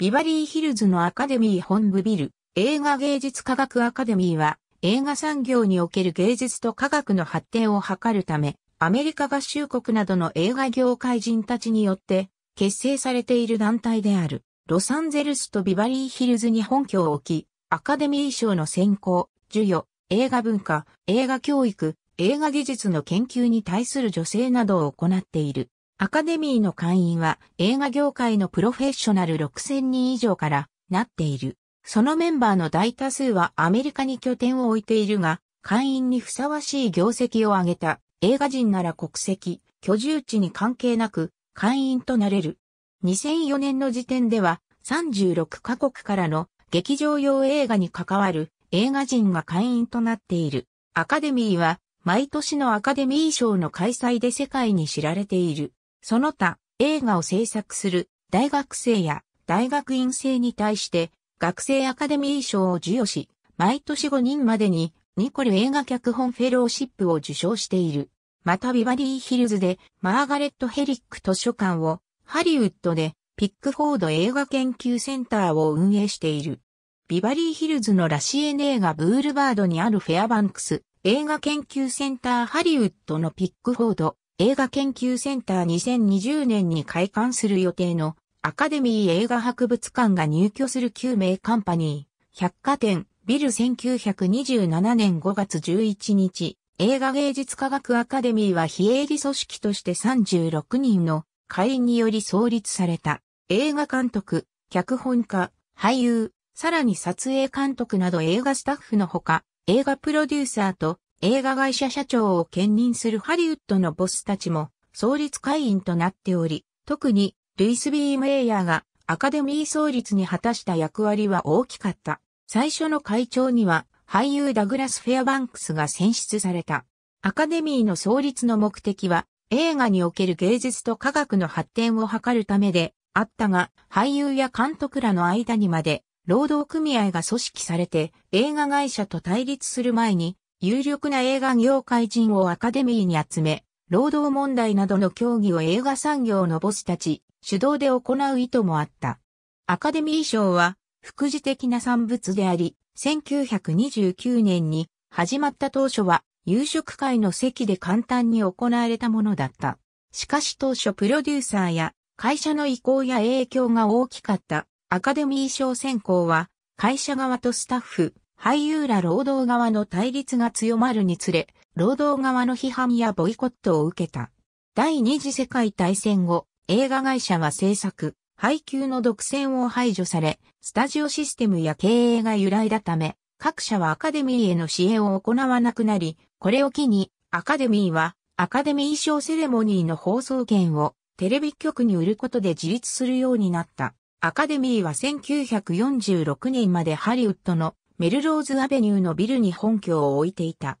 ビバリーヒルズのアカデミー本部ビル、映画芸術科学アカデミーは、映画産業における芸術と科学の発展を図るため、アメリカ合衆国などの映画業界人たちによって結成されている団体である、ロサンゼルスとビバリーヒルズに本拠を置き、アカデミー賞の選考、授与、映画文化、映画教育、映画技術の研究に対する助成などを行っている。アカデミーの会員は映画業界のプロフェッショナル6000人以上からなっている。そのメンバーの大多数はアメリカに拠点を置いているが、会員にふさわしい業績を上げた映画人なら国籍、居住地に関係なく会員となれる。2004年の時点では36カ国からの劇場用映画に関わる映画人が会員となっている。アカデミーは毎年のアカデミー賞の開催で世界に知られている。その他、映画を制作する大学生や大学院生に対して学生アカデミー賞を授与し、毎年5人までにニコル映画脚本フェローシップを受賞している。またビバリーヒルズでマーガレット・ヘリック図書館を、ハリウッドでピックフォード映画研究センターを運営している。ビバリーヒルズのラシエネ映画ブールバードにあるフェアバンクス映画研究センターハリウッドのピックフォード映画研究センター2020年に開館する予定のアカデミー映画博物館が入居する9名カンパニー、百貨店、ビル1927年5月11日、映画芸術科学アカデミーは非営利組織として36人の会員により創立された映画監督、脚本家、俳優、さらに撮影監督など映画スタッフのほか、映画プロデューサーと映画会社社長を兼任するハリウッドのボスたちも創立会員となっており、特にルイス・ビー・メイヤーがアカデミー創立に果たした役割は大きかった。最初の会長には俳優ダグラス・フェアバンクスが選出された。アカデミーの創立の目的は映画における芸術と科学の発展を図るためであったが、俳優や監督らの間にまで労働組合が組織されて映画会社と対立する前に有力な映画業界人をアカデミーに集め、労働問題などの協議を映画産業のボスたち、主導で行う意図もあった。アカデミー賞は、副次的な産物であり、1929年に始まった当初は、夕食会の席で簡単に行われたものだった。しかし当初プロデューサーや会社の意向や影響が大きかったアカデミー賞選考は会社側とスタッフ、俳優ら労働側の対立が強まるにつれ、労働側の批判やボイコットを受けた。第二次世界大戦後、映画会社は制作、配給の独占を排除され、スタジオシステムや経営が由来だため、各社はアカデミーへの支援を行わなくなり、これを機に、アカデミーは、アカデミー賞セレモニーの放送権をテレビ局に売ることで自立するようになった。アカデミーは1946年までハリウッドのメルローズアベニューのビルに本拠を置いていた。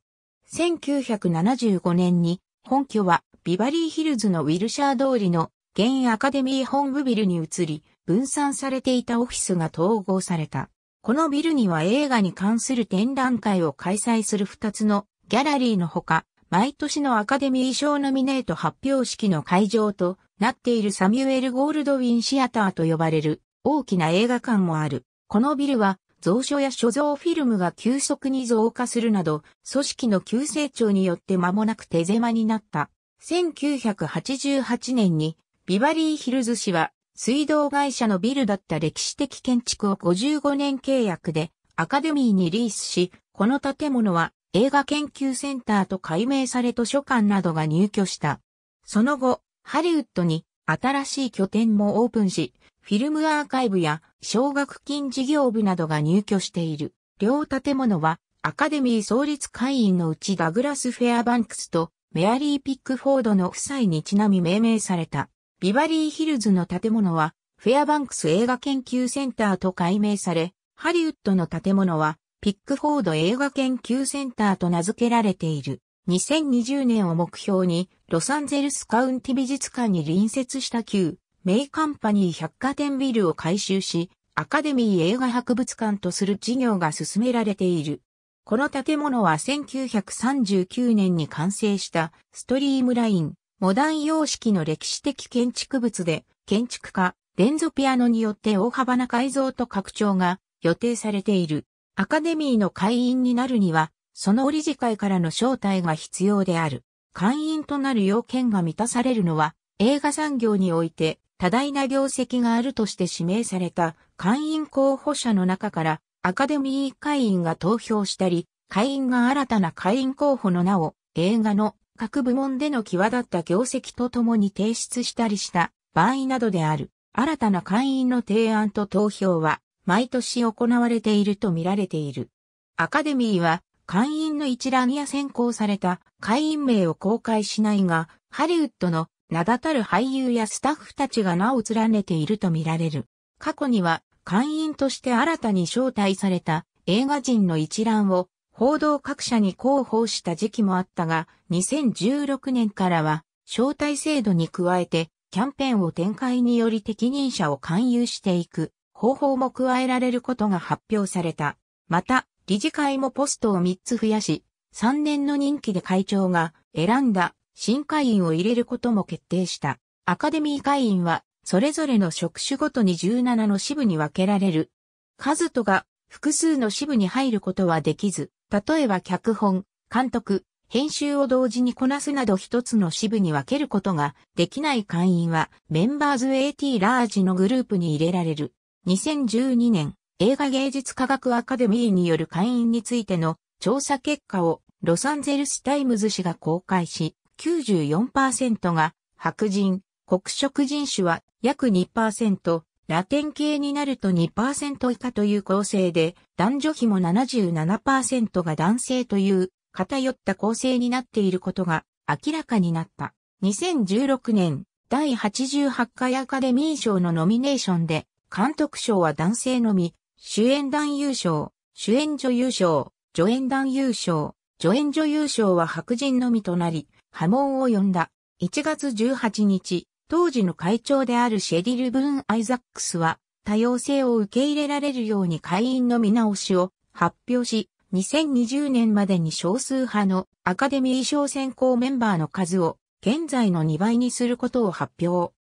1975年に本拠はビバリーヒルズのウィルシャー通りの現アカデミー本部ビルに移り分散されていたオフィスが統合された。このビルには映画に関する展覧会を開催する2つのギャラリーのほか、毎年のアカデミー賞ノミネート発表式の会場となっているサミュエル・ゴールドウィン・シアターと呼ばれる大きな映画館もある。このビルは蔵書や所蔵フィルムが急速に増加するなど、組織の急成長によって間もなく手狭になった。1988年に、ビバリーヒルズ市は、水道会社のビルだった歴史的建築を55年契約で、アカデミーにリースし、この建物は映画研究センターと改名され図書館などが入居した。その後、ハリウッドに新しい拠点もオープンし、フィルムアーカイブや奨学金事業部などが入居している。両建物はアカデミー創立会員のうちダグラス・フェアバンクスとメアリー・ピックフォードの夫妻にちなみ命名された。ビバリーヒルズの建物はフェアバンクス映画研究センターと改名され、ハリウッドの建物はピックフォード映画研究センターと名付けられている。2020年を目標にロサンゼルスカウンティ美術館に隣接した旧メイカンパニー百貨店ビルを改修し、アカデミー映画博物館とする事業が進められている。この建物は1939年に完成したストリームライン、モダン様式の歴史的建築物で、建築家、レンゾピアノによって大幅な改造と拡張が予定されている。アカデミーの会員になるには、その理事会からの招待が必要である。会員となる要件が満たされるのは、映画産業において多大な業績があるとして指名された会員候補者の中からアカデミー会員が投票したり、会員が新たな会員候補の名を映画の各部門での際立った業績とともに提出したりした場合などである。新たな会員の提案と投票は毎年行われていると見られている。アカデミーは会員の一覧や選考された会員名を公開しないが、ハリウッドの名だたる俳優やスタッフたちが名を連ねているとみられる。過去には、会員として新たに招待された映画人の一覧を報道各社に広報した時期もあったが、2016年からは招待制度に加えてキャンペーンを展開により適任者を勧誘していく方法も加えられることが発表された。また、理事会もポストを3つ増やし、3年の任期で会長が選んだ新会員を入れることも決定した。アカデミー会員は、それぞれの職種ごとに17の支部に分けられる。カズトが複数の支部に入ることはできず、例えば脚本、監督、編集を同時にこなすなど一つの支部に分けることができない会員はメンバーズ AT ラージのグループに入れられる。2012年映画芸術科学アカデミーによる会員についての調査結果をロサンゼルスタイムズ紙が公開し、94%が白人、黒色人種は約2%、ラテン系になると2%以下という構成で、男女比も77%が男性という偏った構成になっていることが明らかになった。2016年、第88回アカデミー賞のノミネーションで、監督賞は男性のみ、主演男優賞、主演女優賞、助演男優賞、助演女優賞は白人のみとなり、波紋を呼んだ。1月18日、当時の会長であるシェリル・ブーン・アイザックスは、多様性を受け入れられるように会員の見直しを発表し、2020年までに少数派のアカデミー賞選考メンバーの数を現在の2倍にすることを発表。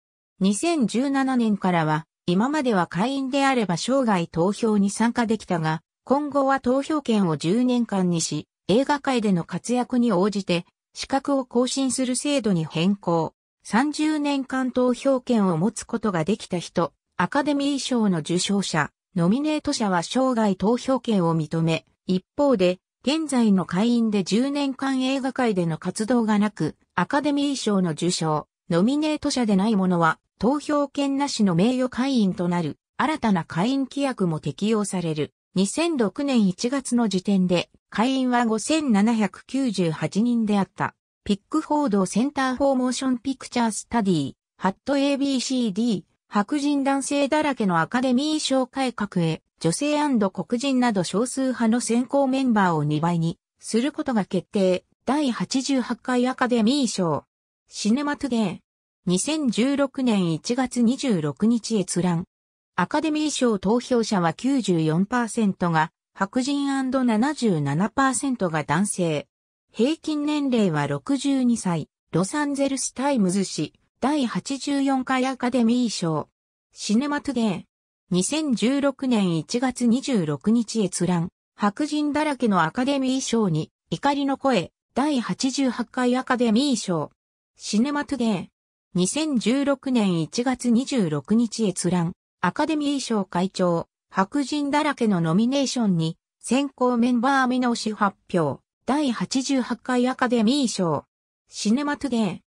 2017年からは、今までは会員であれば生涯投票に参加できたが、今後は投票権を10年間にし、映画界での活躍に応じて資格を更新する制度に変更。30年間投票権を持つことができた人、アカデミー賞の受賞者、ノミネート者は生涯投票権を認め、一方で、現在の会員で10年間映画界での活動がなく、アカデミー賞の受賞、ノミネート者でない者は、投票権なしの名誉会員となる、新たな会員規約も適用される。2006年1月の時点で会員は5798人であった。ピック報道センターフォーモーションピクチャースタディ、ハット ABCD、白人男性だらけのアカデミー賞改革へ、女性黒人など少数派の選考メンバーを2倍にすることが決定。第88回アカデミー賞。シネマトゥデー。2016年1月26日閲覧。アカデミー賞投票者は94%が白人 &77% が男性。平均年齢は62歳。ロサンゼルスタイムズ市第84回アカデミー賞。シネマトゥデー。2016年1月26日閲覧。白人だらけのアカデミー賞に怒りの声。第88回アカデミー賞。シネマトゥデー。2016年1月26日閲覧。アカデミー賞会長、白人だらけのノミネーションに、選考メンバー見直し発表、第88回アカデミー賞、シネマトゥデー、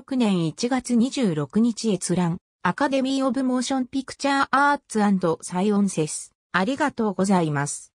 2016年1月26日閲覧、アカデミー・オブ・モーション・ピクチャー・アーツサイオンセス。ありがとうございます。